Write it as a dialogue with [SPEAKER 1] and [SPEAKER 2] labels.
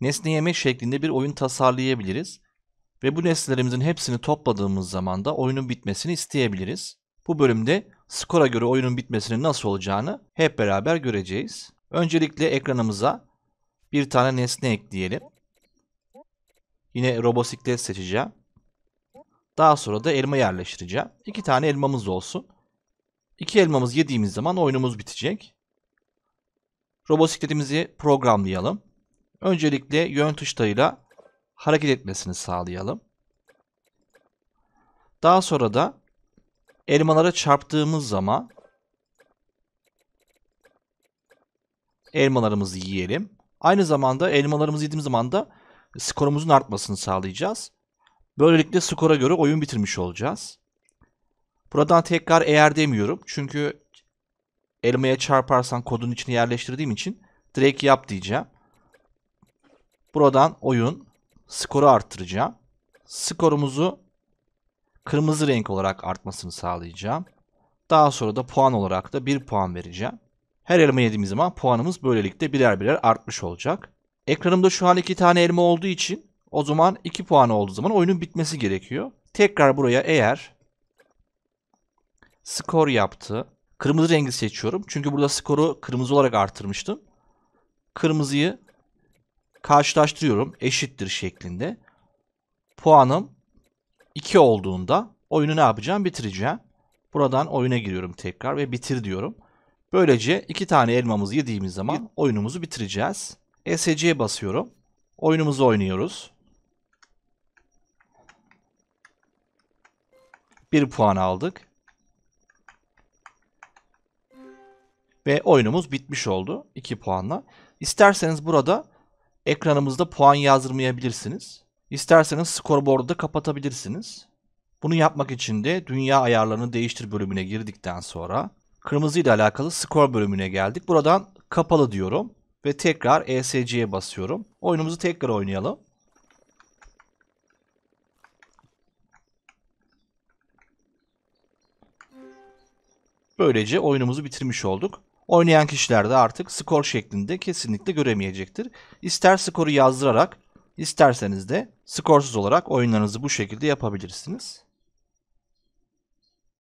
[SPEAKER 1] nesne yeme şeklinde bir oyun tasarlayabiliriz ve bu nesnelerimizin hepsini topladığımız zaman da oyunun bitmesini isteyebiliriz. Bu bölümde skora göre oyunun bitmesinin nasıl olacağını hep beraber göreceğiz. Öncelikle ekranımıza bir tane nesne ekleyelim. Yine robosiklet seçeceğim. Daha sonra da elma yerleştireceğim. İki tane elmamız olsun. İki elmamız yediğimiz zaman oyunumuz bitecek. Robosikletimizi programlayalım. Öncelikle yön tuşlarıyla hareket etmesini sağlayalım. Daha sonra da elmalara çarptığımız zaman elmalarımızı yiyelim. Aynı zamanda elmalarımızı yediğimiz zaman da skorumuzun artmasını sağlayacağız. Böylelikle skora göre oyun bitirmiş olacağız. Buradan tekrar eğer demiyorum. Çünkü elmaya çarparsan kodun içine yerleştirdiğim için direkt yap diyeceğim. Buradan oyun skoru arttıracağım. Skorumuzu kırmızı renk olarak artmasını sağlayacağım. Daha sonra da puan olarak da 1 puan vereceğim. Her elma yediğimiz zaman puanımız böylelikle birer birer artmış olacak. Ekranımda şu an 2 tane elma olduğu için o zaman 2 puan olduğu zaman oyunun bitmesi gerekiyor. Tekrar buraya eğer skor yaptı. Kırmızı rengi seçiyorum. Çünkü burada skoru kırmızı olarak artırmıştım. Kırmızıyı karşılaştırıyorum eşittir şeklinde. Puanım 2 olduğunda oyunu ne yapacağım? Bitireceğim. Buradan oyuna giriyorum tekrar ve bitir diyorum. Böylece iki tane elmamızı yediğimiz zaman oyunumuzu bitireceğiz. ESC'ye basıyorum. Oyunumuzu oynuyoruz. Bir puan aldık. Ve oyunumuz bitmiş oldu 2 puanla. İsterseniz burada ekranımızda puan yazdırmayabilirsiniz. İsterseniz scoreboard'u da kapatabilirsiniz. Bunu yapmak için de dünya ayarlarını değiştir bölümüne girdikten sonra kırmızı ile alakalı skor bölümüne geldik. Buradan kapalı diyorum ve tekrar ESC'ye basıyorum. Oyunumuzu tekrar oynayalım. Böylece oyunumuzu bitirmiş olduk. Oynayan kişiler de artık skor şeklinde kesinlikle göremeyecektir. İster skoru yazdırarak isterseniz de skorsuz olarak oyunlarınızı bu şekilde yapabilirsiniz.